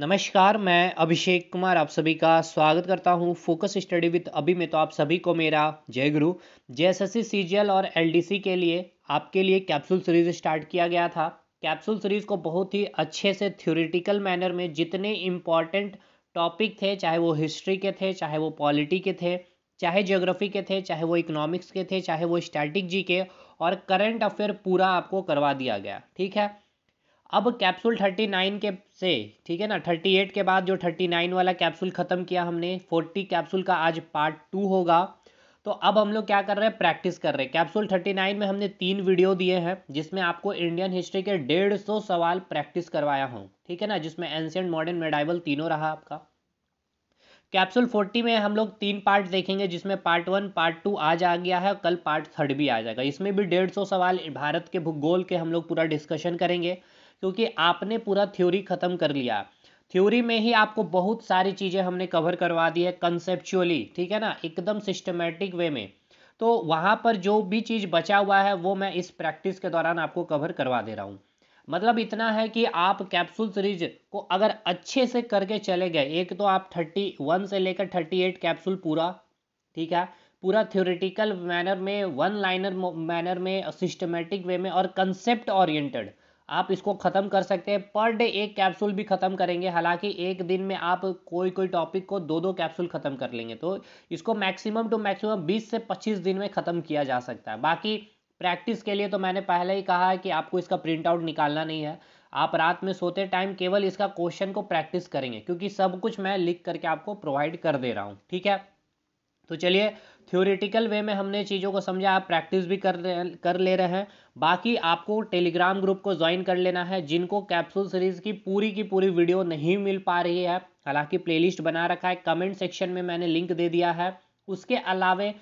नमस्कार मैं अभिषेक कुमार आप सभी का स्वागत करता हूं फोकस स्टडी विद अभी में तो आप सभी को मेरा जय गुरु जे एस एस और एल के लिए आपके लिए कैप्सूल सीरीज स्टार्ट किया गया था कैप्सूल सीरीज को बहुत ही अच्छे से थ्योरिटिकल मैनर में जितने इम्पॉर्टेंट टॉपिक थे चाहे वो हिस्ट्री के थे चाहे वो पॉलिटी के थे चाहे जियोग्राफी के थे चाहे वो इकोनॉमिक्स के थे चाहे वो स्टैटिक जी के और करंट अफेयर पूरा आपको करवा दिया गया ठीक है अब कैप्सूल 39 के से ठीक है ना 38 के बाद जो 39 वाला कैप्सूल ख़त्म किया हमने 40 कैप्सूल का आज पार्ट टू होगा तो अब हम लोग क्या कर रहे हैं प्रैक्टिस कर रहे हैं कैप्सूल 39 में हमने तीन वीडियो दिए हैं जिसमें आपको इंडियन हिस्ट्री के डेढ़ सौ सवाल प्रैक्टिस करवाया हूँ ठीक है ना जिसमें एंशियंट मॉडर्न मेडाइवल तीनों रहा आपका कैप्सूल फोर्टी में हम लोग तीन पार्ट देखेंगे जिसमें पार्ट वन पार्ट टू आज आ गया है और कल पार्ट थर्ड भी आ जाएगा इसमें भी डेढ़ सौ सवाल भारत के भूगोल के हम लोग पूरा डिस्कशन करेंगे क्योंकि आपने पूरा थ्योरी खत्म कर लिया थ्योरी में ही आपको बहुत सारी चीज़ें हमने कवर करवा दी है कंसेप्चुअली ठीक है ना एकदम सिस्टमेटिक वे में तो वहाँ पर जो भी चीज़ बचा हुआ है वो मैं इस प्रैक्टिस के दौरान आपको कवर करवा दे रहा हूँ मतलब इतना है कि आप कैप्सूल सीरीज को अगर अच्छे से करके चले गए एक तो आप थर्टी वन से लेकर थर्टी एट कैप्सूल पूरा ठीक है पूरा थ्योरेटिकल मैनर में वन लाइनर मैनर में सिस्टमेटिक वे में और कंसेप्ट ओरिएंटेड आप इसको ख़त्म कर सकते हैं पर डे एक कैप्सूल भी ख़त्म करेंगे हालांकि एक दिन में आप कोई कोई टॉपिक को दो दो कैप्सूल ख़त्म कर लेंगे तो इसको मैक्सिमम टू मैक्सिमम 20 से 25 दिन में ख़त्म किया जा सकता है बाकी प्रैक्टिस के लिए तो मैंने पहले ही कहा है कि आपको इसका प्रिंट आउट निकालना नहीं है आप रात में सोते टाइम केवल इसका क्वेश्चन को प्रैक्टिस करेंगे क्योंकि सब कुछ मैं लिख करके आपको प्रोवाइड कर दे रहा हूँ ठीक है तो चलिए थ्योरेटिकल वे में हमने चीज़ों को समझा आप प्रैक्टिस भी कर कर ले रहे हैं बाकी आपको टेलीग्राम ग्रुप को ज्वाइन कर लेना है जिनको कैप्सूल सीरीज़ की पूरी की पूरी वीडियो नहीं मिल पा रही है हालांकि प्लेलिस्ट बना रखा है कमेंट सेक्शन में मैंने लिंक दे दिया है उसके अलावे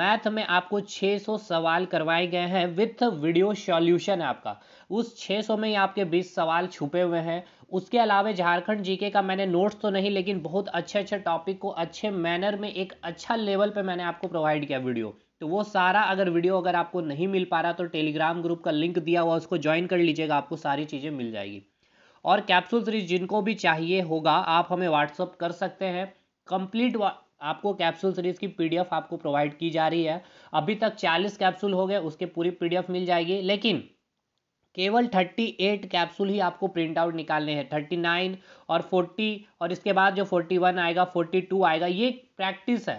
मैथ में आपको 600 सवाल करवाए गए हैं विथ वीडियो सॉल्यूशन है आपका उस 600 में ही आपके 20 सवाल छुपे हुए हैं उसके अलावे झारखंड जीके का मैंने नोट्स तो नहीं लेकिन बहुत अच्छे अच्छे टॉपिक को अच्छे मैनर में एक अच्छा लेवल पे मैंने आपको प्रोवाइड किया वीडियो तो वो सारा अगर वीडियो अगर आपको नहीं मिल पा रहा तो टेलीग्राम ग्रुप का लिंक दिया हुआ उसको ज्वाइन कर लीजिएगा आपको सारी चीज़ें मिल जाएगी और कैप्सूल सीरीज जिनको भी चाहिए होगा आप हमें व्हाट्सअप कर सकते हैं कंप्लीट आपको कैप्सूल सीरीज की पीडीएफ आपको प्रोवाइड की जा रही है अभी तक 40 कैप्सूल हो गए उसके पूरी पीडीएफ मिल जाएगी लेकिन केवल 38 कैप्सूल ही आपको प्रिंट आउट निकालने हैं 39 और 40 और इसके बाद जो 41 आएगा 42 आएगा ये प्रैक्टिस है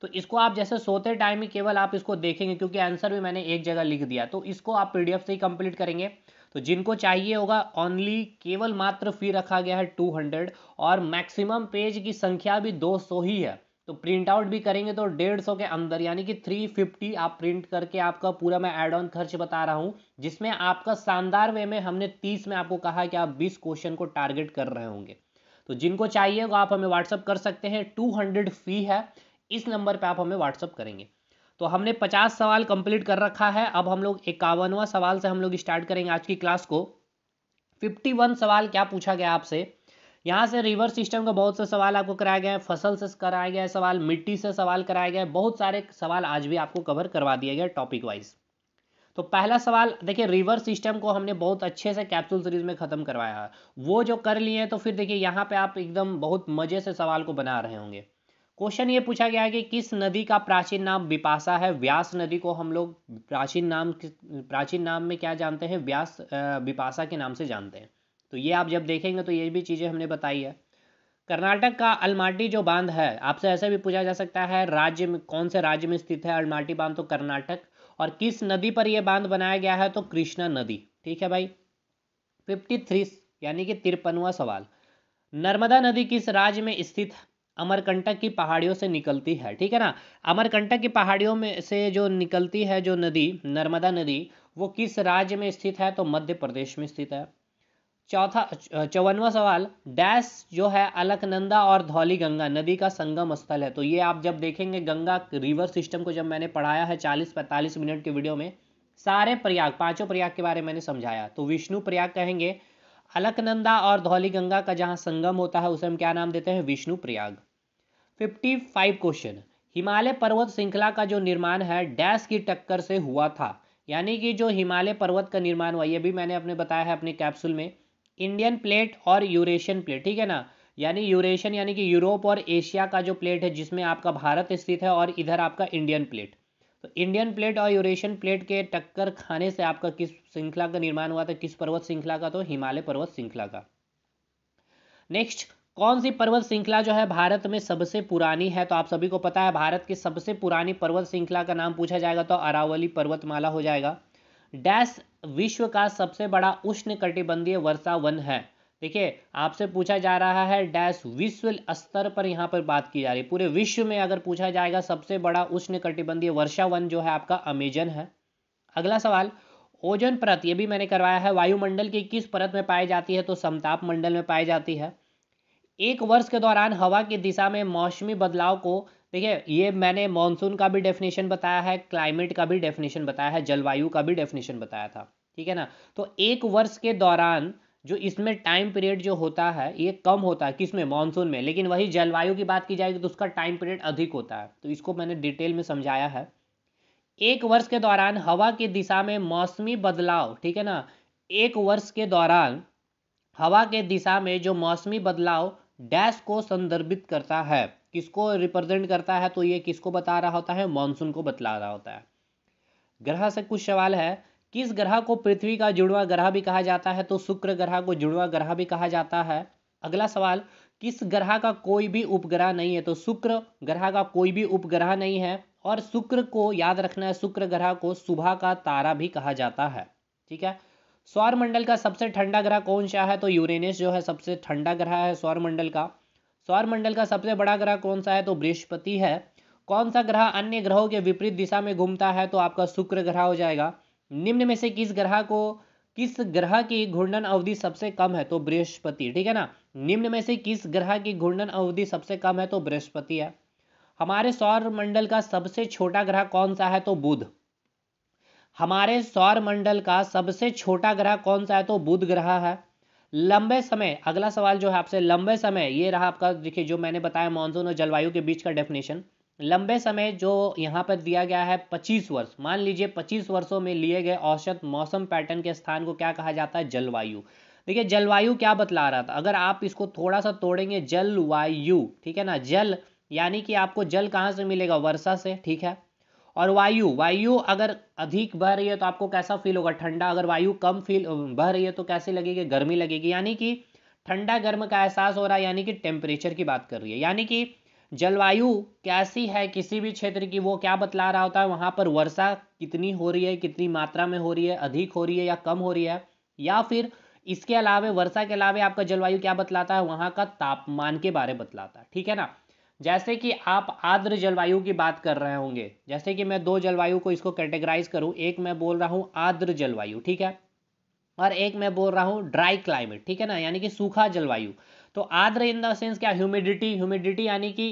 तो इसको आप जैसे सोते टाइम ही केवल आप इसको देखेंगे क्योंकि आंसर भी मैंने एक जगह लिख दिया तो इसको आप पी से ही कंप्लीट करेंगे तो जिनको चाहिए होगा ओनली केवल मात्र फी रखा गया है 200 और मैक्सिमम पेज की संख्या भी 200 ही है तो प्रिंट आउट भी करेंगे तो डेढ़ सौ के अंदर यानी कि थ्री फिफ्टी आप प्रिंट करके आपका पूरा मैं एड ऑन खर्च बता रहा हूँ जिसमें आपका शानदार वे में हमने तीस में आपको कहा कि आप बीस क्वेश्चन को टारगेट कर रहे होंगे तो जिनको चाहिए वो आप हमें व्हाट्सअप कर सकते हैं टू हंड्रेड फी है इस नंबर पर आप हमें व्हाट्सअप करेंगे तो हमने पचास सवाल कंप्लीट कर रखा है अब हम लोग इक्यावनवा सवाल से हम लोग स्टार्ट करेंगे आज की क्लास को फिफ्टी वन सवाल क्या पूछा गया आपसे यहाँ से रिवर सिस्टम का बहुत से सवाल आपको कराया गया है फसल से कराया गया है सवाल मिट्टी से सवाल कराया गया है बहुत सारे सवाल आज भी आपको कवर करवा दिया गया टॉपिक वाइज तो पहला सवाल देखिए रिवर सिस्टम को हमने बहुत अच्छे से कैप्सूल सीरीज में ख़त्म करवाया है वो जो कर लिए तो फिर देखिए यहाँ पे आप एकदम बहुत मज़े से सवाल को बना रहे होंगे क्वेश्चन ये पूछा गया है कि किस नदी का प्राचीन नाम बिपासा है व्यास नदी को हम लोग प्राचीन नाम प्राचीन नाम में क्या जानते हैं व्यास बिपासा के नाम से जानते हैं तो ये आप जब देखेंगे तो ये भी चीज़ें हमने बताई है कर्नाटक का अलमाटी जो बांध है आपसे ऐसा भी पूछा जा सकता है राज्य में कौन से राज्य में स्थित है अलमाटी बांध तो कर्नाटक और किस नदी पर यह बांध बनाया गया है तो कृष्णा नदी ठीक है भाई फिफ्टी थ्री यानी कि तिरपनवा सवाल नर्मदा नदी किस राज्य में स्थित अमरकंटक की पहाड़ियों से निकलती है ठीक है ना अमरकंटक की पहाड़ियों में से जो निकलती है जो नदी नर्मदा नदी वो किस राज्य में स्थित है तो मध्य प्रदेश में स्थित है चौथा चौवनवा सवाल डैश जो है अलकनंदा और धौली गंगा नदी का संगम स्थल है तो ये आप जब देखेंगे गंगा रिवर सिस्टम को जब मैंने पढ़ाया है 40-45 मिनट के वीडियो में सारे प्रयाग पांचों प्रयाग के बारे में मैंने समझाया तो विष्णु प्रयाग कहेंगे अलकनंदा और धौली गंगा का जहाँ संगम होता है उसे हम क्या नाम देते हैं Vishnuprayag fifty question Himalaya पर्वत श्रृंखला का जो निर्माण है डैश की टक्कर से हुआ था यानी कि जो हिमालय पर्वत का निर्माण हुआ यह भी मैंने अपने बताया है अपने कैप्सूल में इंडियन प्लेट और यूरेशियन प्लेट ठीक है ना यानी यूरेशियन यानी कि यूरोप और एशिया का जो प्लेट है जिसमें आपका भारत स्थित है और इधर आपका इंडियन प्लेट तो इंडियन प्लेट और यूरेशियन प्लेट के टक्कर खाने से आपका किस श्रृंखला का निर्माण हुआ था किस पर्वत श्रृंखला का तो हिमालय पर्वत श्रृंखला का नेक्स्ट कौन सी पर्वत श्रृंखला जो है भारत में सबसे पुरानी है तो आप सभी को पता है भारत की सबसे पुरानी पर्वत श्रृंखला का नाम पूछा जाएगा तो अरावली पर्वतमाला हो जाएगा डैश विश्व का सबसे बड़ा उष्ण कटिबंधीय वर्षा वन है देखिए आपसे पूछा जा रहा है डैश विश्व स्तर पर यहाँ पर बात की जा रही है पूरे विश्व में अगर पूछा जाएगा सबसे बड़ा उष्ण कटिबंधीय वर्षा वन जो है आपका अमेजन है अगला सवाल ओजन परत ये भी मैंने करवाया है वायुमंडल की किस परत में पाई जाती है तो समताप मंडल में पाई जाती है एक वर्ष के दौरान हवा की दिशा में मौसमी बदलाव को देखिए ये मैंने मानसून का भी डेफिनेशन बताया है क्लाइमेट का भी डेफिनेशन बताया है जलवायु का भी डेफिनेशन बताया था ठीक है ना तो एक वर्ष के दौरान जो इसमें टाइम पीरियड जो होता है ये कम होता है किसमें मानसून में लेकिन वही जलवायु की बात की जाएगी तो उसका टाइम पीरियड अधिक होता है तो इसको मैंने डिटेल में समझाया है एक वर्ष के दौरान हवा की दिशा में मौसमी बदलाव ठीक है ना एक वर्ष के दौरान हवा के दिशा में जो मौसमी बदलाव डैश को संदर्भित करता है किसको रिप्रेजेंट करता है तो ये किसको बता रहा होता है मानसून को बतला रहा होता है ग्रह से कुछ सवाल है किस ग्रह को पृथ्वी का जुड़वा ग्रह भी कहा जाता है तो शुक्र ग्रह को जुड़वा ग्रह भी कहा जाता है अगला सवाल किस ग्रह का कोई भी उपग्रह नहीं है तो शुक्र ग्रह का कोई भी उपग्रह नहीं है और शुक्र को याद रखना है शुक्र ग्रह को सुबह का तारा भी कहा जाता है ठीक है सौर मंडल का सबसे ठंडा ग्रह कौन सा है तो यूरेनस जो है सबसे ठंडा ग्रह है सौर मंडल का सौर मंडल का सबसे बड़ा ग्रह कौन सा है तो बृहस्पति है कौन सा ग्रह अन्य ग्रहों के विपरीत दिशा में घूमता है तो आपका शुक्र ग्रह हो जाएगा निम्न में से किस ग्रह को किस ग्रह की घूर्णन अवधि सबसे कम है तो बृहस्पति ठीक है ना निम्न में से किस ग्रह की घूर्णन अवधि सबसे कम है तो बृहस्पति है हमारे सौर मंडल का सबसे छोटा ग्रह कौन सा है तो बुध हमारे सौर मंडल का सबसे छोटा ग्रह कौन सा है तो बुध ग्रह है लंबे समय अगला सवाल जो है आपसे लंबे समय ये रहा आपका देखिए जो मैंने बताया मानसून और जलवायु के बीच का डेफिनेशन लंबे समय जो यहाँ पर दिया गया है 25 वर्ष मान लीजिए 25 वर्षों में लिए गए औसत मौसम पैटर्न के स्थान को क्या कहा जाता है जलवायु देखिए जलवायु क्या बतला रहा था अगर आप इसको थोड़ा सा तोड़ेंगे जलवायु ठीक है ना जल यानी कि आपको जल कहाँ से मिलेगा वर्षा से ठीक है और वायु वायु अगर अधिक बह रही है तो आपको कैसा फील होगा ठंडा अगर वायु कम फील बह रही है तो कैसे लगेगी गर्मी लगेगी यानी कि ठंडा गर्म का एहसास हो रहा है यानी कि टेम्परेचर की बात कर रही है यानी कि जलवायु कैसी है किसी भी क्षेत्र की वो क्या बतला रहा होता है वहाँ पर वर्षा कितनी हो रही है कितनी मात्रा में हो रही है अधिक हो रही है या कम हो रही है या फिर इसके अलावा वर्षा के अलावा आपका जलवायु क्या बतलाता है वहाँ का तापमान के बारे बतलाता है ठीक है ना जैसे कि आप आर्द्र जलवायु की बात कर रहे होंगे जैसे कि मैं दो जलवायु को इसको कैटेगराइज करूं एक मैं बोल रहा हूं आर्द्र जलवायु ठीक है और एक मैं बोल रहा हूं ड्राई क्लाइमेट ठीक है ना यानी कि सूखा जलवायु तो आर्द्र इन द सेंस क्या ह्यूमिडिटी ह्यूमिडिटी यानी कि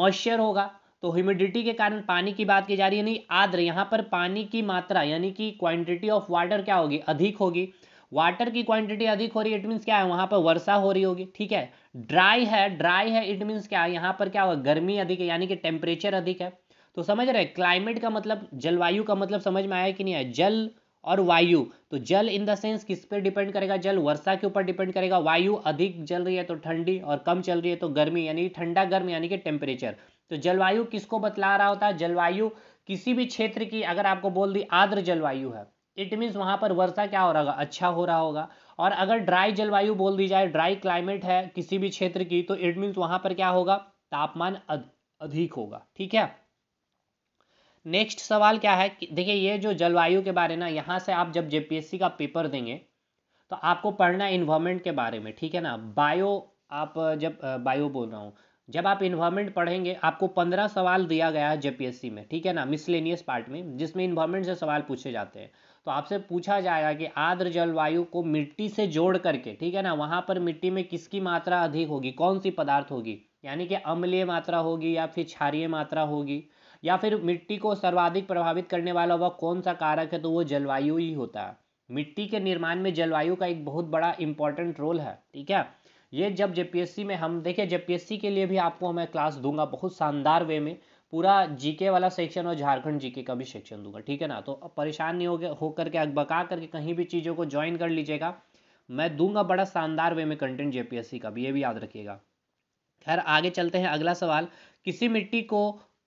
मॉइस्चर होगा तो ह्यूमिडिटी के कारण पानी की बात की जा रही है नहीं आर्द्र यहाँ पर पानी की मात्रा यानी कि क्वांटिटी ऑफ वाटर क्या होगी अधिक होगी वाटर की क्वांटिटी अधिक हो रही है इट मीन्स क्या है वहां पर वर्षा हो रही होगी ठीक है ड्राई है ड्राई है इट मीन्स क्या है यहाँ पर क्या होगा गर्मी अधिक है यानी कि टेम्परेचर अधिक है तो समझ रहे क्लाइमेट का मतलब जलवायु का मतलब समझ में आया कि नहीं आया जल और वायु तो जल इन द सेंस किस पे डिपेंड करेगा जल वर्षा के ऊपर डिपेंड करेगा वायु अधिक जल रही है तो ठंडी और कम चल रही है तो गर्मी यानी ठंडा गर्म यानी कि टेम्परेचर तो जलवायु किसको बतला रहा होता है जलवायु किसी भी क्षेत्र की अगर आपको बोल दी आर्द्र जलवायु है इट मीन्स वहाँ पर वर्षा क्या हो रहा होगा अच्छा हो रहा होगा और अगर ड्राई जलवायु बोल दी जाए ड्राई क्लाइमेट है किसी भी क्षेत्र की तो इट मीन्स वहाँ पर क्या होगा तापमान अधिक होगा ठीक है नेक्स्ट सवाल क्या है देखिए ये जो जलवायु के बारे ना यहाँ से आप जब जेपीएससी का पेपर देंगे तो आपको पढ़ना इन्वायरमेंट के बारे में ठीक है ना बायो आप जब बायो बोल रहा हूँ जब आप इन्वायरमेंट पढ़ेंगे आपको पंद्रह सवाल दिया गया है जेपीएससी में ठीक है ना मिसलेनियस पार्ट में जिसमें इन्वायरमेंट से सवाल पूछे जाते हैं तो आपसे पूछा जाएगा कि आर्द्र जलवायु को मिट्टी से जोड़ करके ठीक है ना वहाँ पर मिट्टी में किसकी मात्रा अधिक होगी कौन सी पदार्थ होगी यानी कि अम्लीय मात्रा होगी या फिर क्षारीय मात्रा होगी या फिर मिट्टी को सर्वाधिक प्रभावित करने वाला वह कौन सा कारक है तो वो जलवायु ही होता है मिट्टी के निर्माण में जलवायु का एक बहुत बड़ा इंपॉर्टेंट रोल है ठीक है ये जब जेपीएससी में हम देखिए जेपीएससी के लिए भी आपको मैं क्लास दूंगा बहुत शानदार वे में पूरा जीके वाला सेक्शन और झारखंड जीके का भी सेक्शन दूंगा ठीक है ना तो परेशान नहीं गया होकर के बका करके कहीं भी चीज़ों को ज्वाइन कर लीजिएगा मैं दूंगा बड़ा शानदार वे में कंटेंट जेपीएससी का भी ये भी याद रखिएगा खैर आगे चलते हैं अगला सवाल किसी मिट्टी को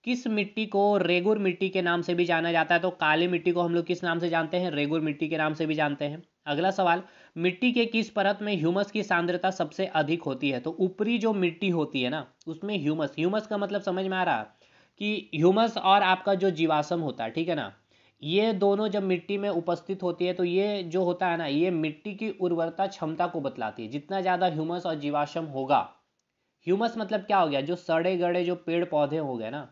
किस मिट्टी को रेगुर मिट्टी के नाम से भी जाना जाता है तो काली मिट्टी को हम लोग किस नाम से जानते हैं रेगुर मिट्टी के नाम से भी जानते हैं अगला सवाल मिट्टी के किस परत में ह्यूमस की सांद्रता सबसे अधिक होती है तो ऊपरी जो मिट्टी होती है ना उसमें ह्यूमस ह्यूमस का मतलब समझ में आ रहा है कि ह्यूमस और आपका जो जीवाश्म होता है ठीक है ना ये दोनों जब मिट्टी में उपस्थित होती है तो ये जो होता है ना ये मिट्टी की उर्वरता क्षमता को बतलाती है जितना ज़्यादा ह्यूमस और जीवाश्म होगा ह्यूमस मतलब क्या हो गया जो सड़े गड़े जो पेड़ पौधे हो गए ना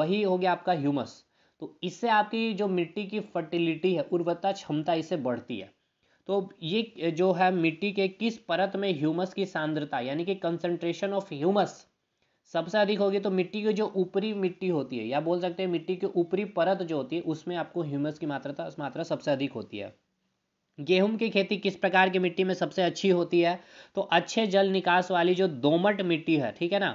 वही हो गया आपका ह्यूमस तो इससे आपकी जो मिट्टी की फर्टिलिटी है उर्वरता क्षमता इससे बढ़ती है तो ये जो है मिट्टी के किस परत में ह्यूमस की सांद्रता यानी कि कंसंट्रेशन ऑफ ह्यूमस सबसे अधिक होगी तो मिट्टी की जो ऊपरी मिट्टी होती है या बोल सकते हैं मिट्टी की ऊपरी परत जो होती है उसमें आपको ह्यूमस की मात्रा मात्रा सबसे अधिक होती है गेहूं की खेती किस प्रकार की मिट्टी में सबसे अच्छी होती है तो अच्छे जल निकास वाली जो दोमट मिट्टी है ठीक है ना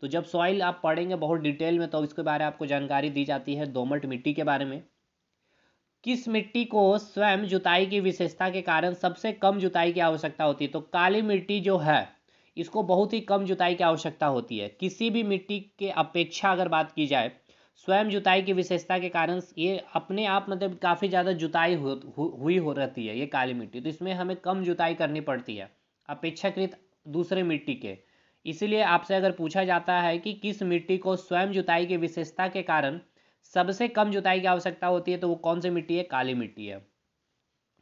तो जब सॉइल आप पढ़ेंगे बहुत डिटेल में तो इसके बारे में आपको जानकारी दी जाती है दोमट मिट्टी के बारे में किस मिट्टी को स्वयं जुताई की विशेषता के कारण सबसे कम जुताई की आवश्यकता होती है तो काली मिट्टी जो है इसको बहुत ही कम जुताई की आवश्यकता होती है किसी भी मिट्टी के अपेक्षा अगर बात की जाए स्वयं जुताई की विशेषता के कारण ये अपने आप मतलब काफ़ी ज़्यादा जुताई हो, हु, हुई हो रहती है ये काली मिट्टी तो इसमें हमें कम जुताई करनी पड़ती है अपेक्षाकृत दूसरे मिट्टी के इसीलिए आपसे अगर पूछा जाता है कि किस मिट्टी को स्वयं जुताई की विशेषता के कारण सबसे कम जुताई की आवश्यकता होती है तो वो कौन सी मिट्टी है काली मिट्टी है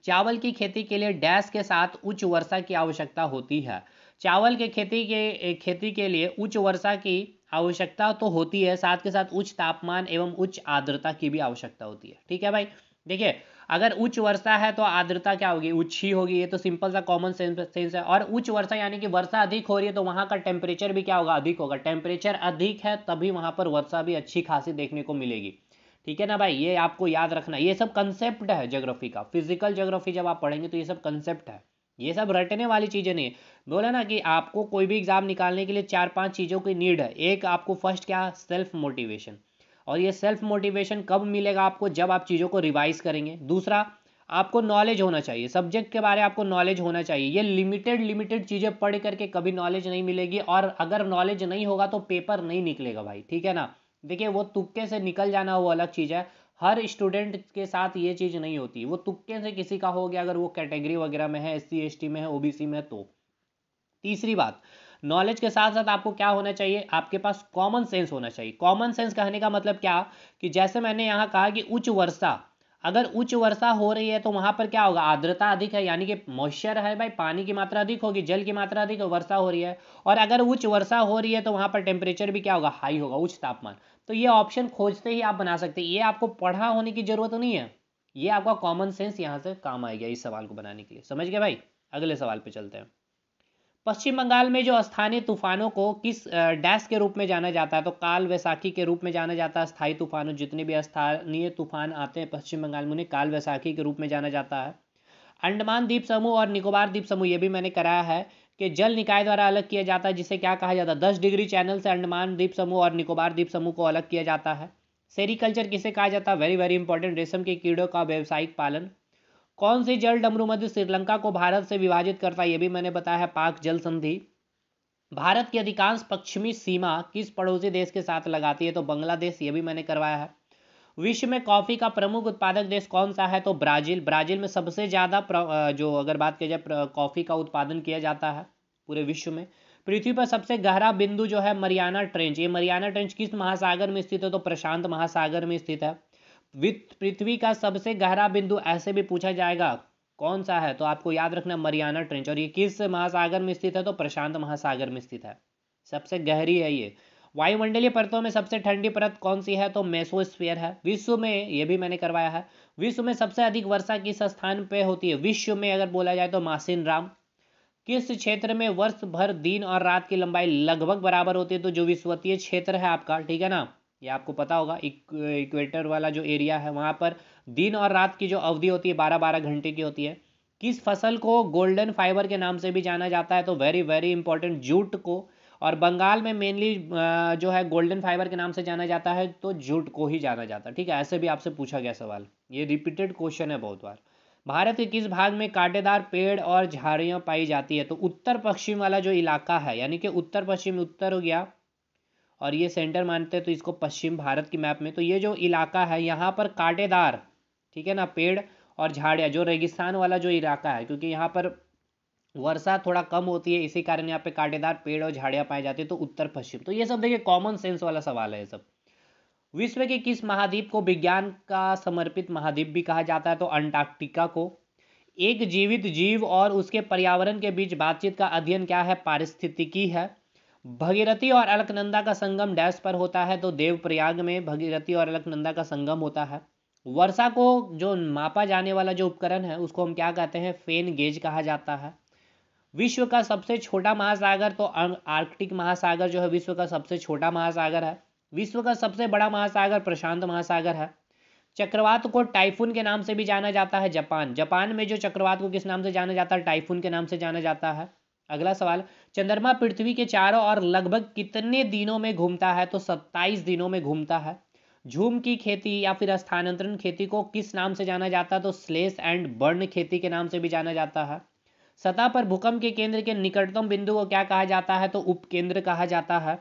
चावल की खेती के लिए डैश के साथ उच्च वर्षा की आवश्यकता होती है चावल के खेती के खेती के लिए उच्च वर्षा की आवश्यकता तो होती है साथ के साथ उच्च तापमान एवं उच्च आर्द्रता की भी आवश्यकता होती है ठीक है भाई देखिए अगर उच्च वर्षा है तो आर्द्रता क्या होगी उच्च ही होगी ये तो सिंपल सा कॉमन सेंस है और उच्च वर्षा यानी कि वर्षा अधिक हो रही है तो वहाँ का टेम्परेचर भी क्या होगा अधिक होगा टेम्परेचर अधिक है तभी वहाँ पर वर्षा भी अच्छी खासी देखने को मिलेगी ठीक है ना भाई ये आपको याद रखना ये सब कंसेप्ट है ज्योग्राफी का फिजिकल ज्योग्राफी जब आप पढ़ेंगे तो ये सब कंसेप्ट है ये सब रटने वाली चीज़ें नहीं है बोला ना कि आपको कोई भी एग्ज़ाम निकालने के लिए चार पांच चीज़ों की नीड है एक आपको फर्स्ट क्या सेल्फ मोटिवेशन और ये सेल्फ मोटिवेशन कब मिलेगा आपको जब आप चीज़ों को रिवाइज करेंगे दूसरा आपको नॉलेज होना चाहिए सब्जेक्ट के बारे में आपको नॉलेज होना चाहिए ये लिमिटेड लिमिटेड चीज़ें पढ़ करके कभी नॉलेज नहीं मिलेगी और अगर नॉलेज नहीं होगा तो पेपर नहीं निकलेगा भाई ठीक है ना देखिए वो तुक्के से निकल जाना वो अलग चीज़ है हर स्टूडेंट के साथ ये चीज़ नहीं होती वो तुक्के से किसी का हो गया अगर वो कैटेगरी वगैरह में है एस सी में है ओबीसी में है तो तीसरी बात नॉलेज के साथ साथ आपको क्या होना चाहिए आपके पास कॉमन सेंस होना चाहिए कॉमन सेंस कहने का मतलब क्या कि जैसे मैंने यहाँ कहा कि उच्च वर्षा अगर उच्च वर्षा हो रही है तो वहां पर क्या होगा आर्द्रता अधिक है यानी कि मॉइस्चर है भाई पानी की मात्रा अधिक होगी जल की मात्रा अधिक वर्षा हो रही है और अगर उच्च वर्षा हो रही है तो वहां पर टेम्परेचर भी क्या होगा हाई होगा उच्च तापमान तो ये ऑप्शन खोजते ही आप बना सकते हैं ये आपको पढ़ा होने की जरूरत नहीं है ये आपका कॉमन सेंस यहाँ से काम आएगा इस सवाल को बनाने के लिए समझ गए भाई अगले सवाल पे चलते हैं पश्चिम बंगाल में जो स्थानीय तूफानों को किस डैश के रूप में जाना जाता है तो काल वैसाखी के रूप में जाना जाता है स्थायी तूफानों जितने भी स्थानीय तूफान आते हैं पश्चिम बंगाल में उन्हें काल वैसाखी के रूप में जाना जाता है अंडमान द्वीप समूह और निकोबार द्वीप समूह ये भी मैंने कराया है के जल निकाय द्वारा अलग किया जाता है जिसे क्या कहा जाता है दस डिग्री चैनल से अंडमान द्वीप समूह और निकोबार द्वीप समूह को अलग किया जाता है सेरिकल्चर किसे कहा जाता है वेरी वेरी इंपॉर्टेंट रेशम के कीड़ों का व्यावसायिक पालन कौन सी जल डमरू मध्य श्रीलंका को भारत से विभाजित करता है यह भी मैंने बताया है पाक जल संधि भारत की अधिकांश पश्चिमी सीमा किस पड़ोसी देश के साथ लगाती है तो बांग्लादेश ये भी मैंने करवाया है विश्व में कॉफ़ी का प्रमुख उत्पादक देश कौन सा है तो ब्राज़ील ब्राज़ील में सबसे ज़्यादा जो अगर बात की जाए कॉफ़ी का उत्पादन किया जाता है पूरे विश्व में पृथ्वी पर सबसे गहरा बिंदु जो है मरियाना ट्रेंच ये मरियाना ट्रेंच किस महासागर में स्थित है तो प्रशांत महासागर में स्थित है पृथ्वी का सबसे गहरा बिंदु ऐसे भी पूछा जाएगा कौन सा है तो आपको याद रखना मरियाना ट्रेंच और ये किस महासागर में स्थित है तो प्रशांत महासागर में स्थित है सबसे गहरी है ये वायुमंडलीय परतों में सबसे ठंडी परत कौन सी है तो मेसोस्फीयर है विश्व में ये भी मैंने करवाया है विश्व में सबसे अधिक वर्षा किस स्थान पे होती है विश्व में अगर बोला जाए तो मासिन राम किस क्षेत्र में वर्ष भर दिन और रात की लंबाई लगभग बराबर होती है तो जो विश्वतीय क्षेत्र है आपका ठीक है ना ये आपको पता होगा इक्वेटर वाला जो एरिया है वहाँ पर दिन और रात की जो अवधि होती है बारह बारह घंटे की होती है किस फसल को गोल्डन फाइबर के नाम से भी जाना जाता है तो वेरी वेरी इंपॉर्टेंट जूट को और बंगाल में मेनली जो है गोल्डन फाइबर के नाम से जाना जाता है तो जूट को ही जाना जाता है ठीक है ऐसे भी आपसे पूछा गया सवाल ये रिपीटेड क्वेश्चन है बहुत बार भारत के किस भाग में कांटेदार पेड़ और झाड़ियाँ पाई जाती है तो उत्तर पश्चिम वाला जो इलाका है यानी कि उत्तर पश्चिम उत्तर हो गया और ये सेंटर मानते हैं तो इसको पश्चिम भारत की मैप में तो ये जो इलाका है यहाँ पर कांटेदार ठीक है ना पेड़ और झाड़ियाँ जो रेगिस्तान वाला जो इलाका है क्योंकि यहाँ पर वर्षा थोड़ा कम होती है इसी कारण यहाँ पे कांटेदार पेड़ और झाड़ियां पाई जाती है तो उत्तर पश्चिम तो ये सब देखिए कॉमन सेंस वाला सवाल है सब विश्व के किस महाद्वीप को विज्ञान का समर्पित महाद्वीप भी कहा जाता है तो अंटार्कटिका को एक जीवित जीव और उसके पर्यावरण के बीच बातचीत का अध्ययन क्या है पारिस्थितिकी है भगीरथी और अलकनंदा का संगम डैश पर होता है तो देवप्रयाग में भगीरथी और अलकनंदा का संगम होता है वर्षा को जो मापा जाने वाला जो उपकरण है उसको हम क्या कहते हैं फेन गेज कहा जाता है विश्व का सबसे छोटा महासागर तो आर्कटिक महासागर जो है विश्व का सबसे छोटा महासागर है विश्व का सबसे बड़ा महासागर प्रशांत महासागर है चक्रवात को टाइफून के नाम से भी जाना जाता है जापान जापान में जो चक्रवात को किस नाम से जाना जाता है टाइफून के नाम से जाना जाता है अगला सवाल चंद्रमा पृथ्वी के चारों और लगभग कितने दिनों में घूमता है तो 27 दिनों में घूमता है झूम की खेती या फिर स्थानांतरण खेती को किस नाम से जाना जाता है तो स्लेस एंड बर्न खेती के नाम से भी जाना जाता है सतह पर भूकंप के केंद्र के निकटतम बिंदु को क्या कहा जाता है तो उपकेंद्र कहा जाता है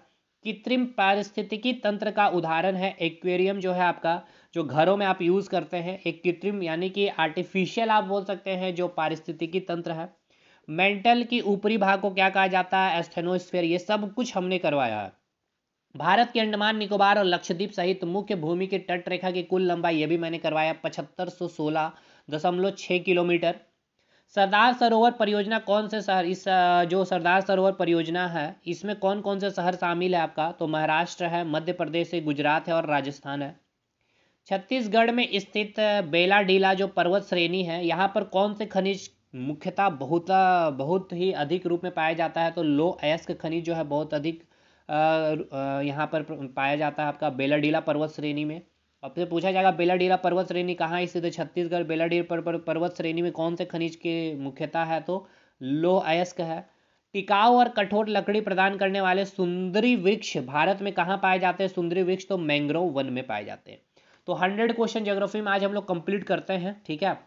कृत्रिम पारिस्थितिकी तंत्र का उदाहरण है एक्वेरियम जो है आपका जो घरों में आप यूज़ करते हैं एक कृत्रिम यानी कि आर्टिफिशियल आप बोल सकते हैं जो पारिस्थितिकी तंत्र है मेंटल की ऊपरी भाग को क्या कहा जाता है एस्थेनोस्फेयर ये सब कुछ हमने करवाया है भारत के अंडमान निकोबार और लक्षद्वीप सहित मुख्य भूमि के तट रेखा की कुल लंबाई ये भी मैंने करवाया पचहत्तर सौ सोलह दशमलव छः किलोमीटर सरदार सरोवर परियोजना कौन से शहर इस जो सरदार सरोवर परियोजना है इसमें कौन कौन से शहर शामिल है आपका तो महाराष्ट्र है मध्य प्रदेश है गुजरात है और राजस्थान है छत्तीसगढ़ में स्थित बेलाडीला जो पर्वत श्रेणी है यहाँ पर कौन से खनिज मुख्यतः बहुत बहुत ही अधिक रूप में पाया जाता है तो लो अयस्क खनिज जो है बहुत अधिक यहाँ पर पाया जाता है आपका बेलाडीला पर्वत श्रेणी में आपसे पूछा जाएगा बेलाडीरा पर्वत श्रेणी कहाँ स्थित है छत्तीसगढ़ बेलाडीर पर, पर्वत श्रेणी में कौन से खनिज के मुख्यता है तो लोह अयस्क है टिकाऊ और कठोर लकड़ी प्रदान करने वाले सुंदरी वृक्ष भारत में कहाँ पाए जाते हैं सुंदरी वृक्ष तो मैंग्रोव वन में पाए जाते हैं तो हंड्रेड क्वेश्चन ज्योग्राफी में आज हम लोग कंप्लीट करते हैं ठीक है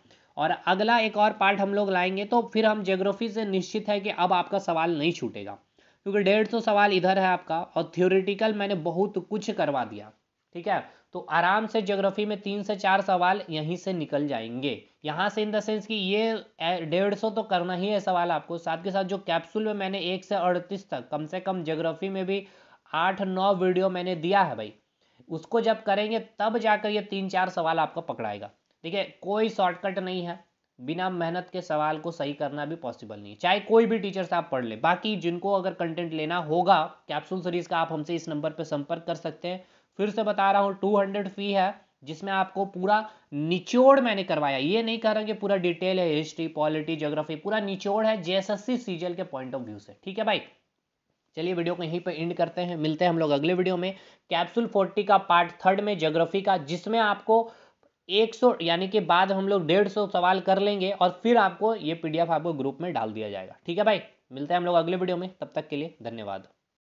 और अगला एक और पार्ट हम लोग लाएंगे तो फिर हम ज्योग्राफी से निश्चित है कि अब आपका सवाल नहीं छूटेगा क्योंकि डेढ़ सौ सवाल इधर है आपका और थ्योरिटिकल मैंने बहुत कुछ करवा दिया ठीक है तो आराम से ज्योग्राफी में तीन से चार सवाल यहीं से निकल जाएंगे यहाँ से इन द सेंस कि ये डेढ़ सौ तो करना ही है सवाल आपको साथ के साथ जो कैप्सूल में मैंने एक से अड़तीस तक कम से कम ज्योग्राफी में भी आठ नौ वीडियो मैंने दिया है भाई उसको जब करेंगे तब जाकर ये तीन चार सवाल आपको पकड़ाएगा ठीक है कोई शॉर्टकट नहीं है बिना मेहनत के सवाल को सही करना भी पॉसिबल नहीं है चाहे कोई भी टीचर से आप पढ़ ले बाकी जिनको अगर कंटेंट लेना होगा कैप्सूल सीरीज का आप हमसे इस नंबर पर संपर्क कर सकते हैं फिर से बता रहा हूँ टू हंड्रेड फी है जिसमें आपको पूरा निचोड़ मैंने करवाया ये नहीं कह रहा कि पूरा डिटेल है हिस्ट्री पॉलिटी ज्योग्राफी पूरा निचोड़ है जेएसएससी सीजीएल के पॉइंट ऑफ व्यू से ठीक है भाई चलिए वीडियो को यहीं पे एंड करते हैं मिलते हैं हम लोग अगले वीडियो में कैप्सूल फोर्टी का पार्ट थर्ड में ज्योग्राफी का जिसमें आपको सौ यानी कि बाद हम लोग सौ सवाल कर लेंगे और फिर आपको ये पीडीएफ आपको ग्रुप में डाल दिया जाएगा ठीक है भाई मिलते हैं हम लोग अगले वीडियो में तब तक के लिए धन्यवाद